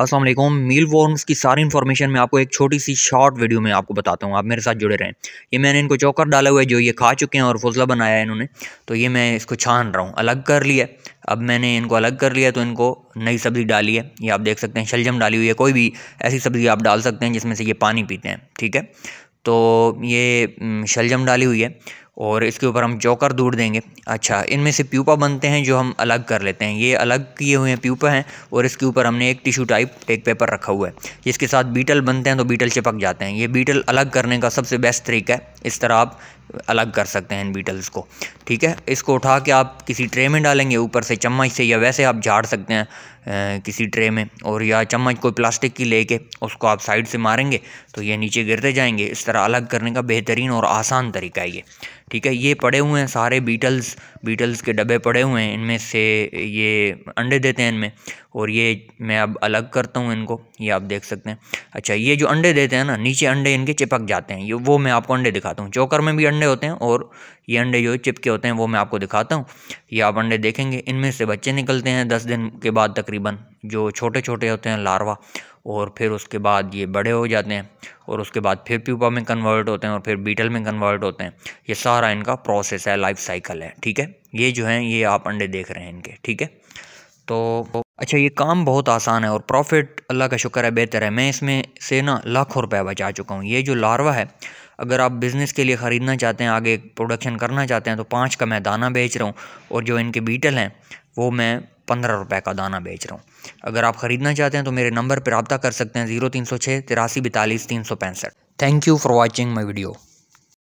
अस्सलाम वालेकुम मील वॉर्म्स की सारी इन्फॉर्मेशन मैं आपको एक छोटी सी शॉर्ट वीडियो में आपको बताता हूँ आप मेरे साथ जुड़े रहें ये मैंने इनको चौकर डाला हुआ है जो ये खा चुके हैं और फजला बनाया है इन्होंने तो ये मैं इसको छान रहा हूँ अलग कर लिया अब मैंने इनको अलग कर लिया तो इनको नई सब्ज़ी डाली है ये आप देख सकते हैं शलजम डाली हुई है कोई भी ऐसी सब्ज़ी आप डाल सकते हैं जिसमें से ये पानी पीते हैं ठीक है तो ये हम्म, शलजम डाली हुई है और इसके ऊपर हम चौकर दूर देंगे अच्छा इनमें से प्यूपा बनते हैं जो हम अलग कर लेते हैं ये अलग किए हुए हैं प्यूपा हैं और इसके ऊपर हमने एक टिशू टाइप एक पेपर रखा हुआ है जिसके साथ बीटल बनते हैं तो बीटल चिपक जाते हैं ये बीटल अलग करने का सबसे बेस्ट तरीका है इस तरह आप अलग कर सकते हैं इन बीटल्स को ठीक है इसको उठा के आप किसी ट्रे में डालेंगे ऊपर से चम्मच से या वैसे आप झाड़ सकते हैं किसी ट्रे में और या चम्मच कोई प्लास्टिक की लेके उसको आप साइड से मारेंगे तो ये नीचे गिरते जाएंगे इस तरह अलग करने का बेहतरीन और आसान तरीका है ये ठीक है ये पड़े हुए हैं सारे बीटल्स बीटल्स के डब्बे पड़े हुए हैं इनमें से ये अंडे देते हैं इनमें और ये मैं अब अलग करता हूँ इनको ये आप देख सकते हैं अच्छा ये जो अंडे देते हैं ना नीचे अंडे इनके चिपक जाते हैं ये वो मैं आपको अंडे दिखाता हूँ चोकर में भी अंडे होते हैं और ये अंडे जो चिपके होते हैं वो मैं आपको दिखाता हूँ ये आप अंडे देखेंगे इनमें से बच्चे निकलते हैं दस दिन के बाद तकरीबन जो छोटे छोटे होते हैं लारवा और फिर उसके बाद ये बड़े हो जाते हैं और उसके बाद फिर प्यूपा में कन्वर्ट होते हैं और फिर बीटल में कन्वर्ट होते हैं ये सारा इनका प्रोसेस है लाइफ साइकिल है ठीक है ये जो है ये आप अंडे देख रहे हैं इनके ठीक है तो अच्छा ये काम बहुत आसान है और प्रॉफिट अल्लाह का शुक्र है बेहतर है मैं इसमें से ना लाखों रुपये बचा चुका हूँ ये जो लार्वा है अगर आप बिज़नेस के लिए ख़रीदना चाहते हैं आगे प्रोडक्शन करना चाहते हैं तो पाँच का मैं दाना बेच रहा हूँ और जो इनके बीटल हैं वो मैं पंद्रह रुपये का दाना बेच रहा हूँ अगर आप ख़रीदना चाहते हैं तो मेरे नंबर पर रबता कर सकते हैं ज़ीरो तीन सौ छः तिरासी बैतालीस तीन सौ पैंसठ thank you for watching my video